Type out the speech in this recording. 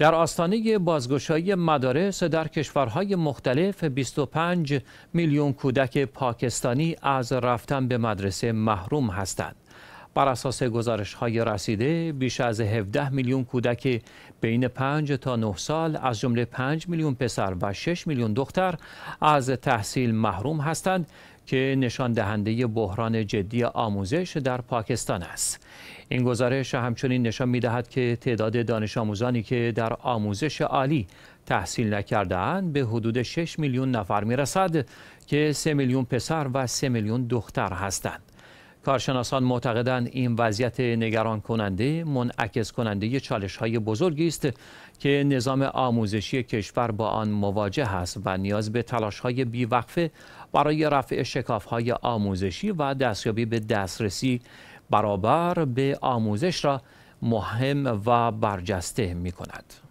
در آستانه بازگشایی مدارس در کشورهای مختلف 25 میلیون کودک پاکستانی از رفتن به مدرسه محروم هستند. بر اساس گزارش های رسیده بیش از 17 میلیون کودک بین 5 تا 9 سال از جمله 5 میلیون پسر و 6 میلیون دختر از تحصیل محروم هستند که نشان دهنده بحران جدی آموزش در پاکستان است. این گزارش همچنین نشان می که تعداد دانش آموزانی که در آموزش عالی تحصیل نکردهاند به حدود 6 میلیون نفر می که 3 میلیون پسر و 3 میلیون دختر هستند. کارشناسان معتقدند این وضعیت نگران کننده منعکس کننده چالش های بزرگی است که نظام آموزشی کشور با آن مواجه است و نیاز به تلاش های بیوقفه برای رفع شکاف های آموزشی و دستیابی به دسترسی برابر به آموزش را مهم و برجسته می کند.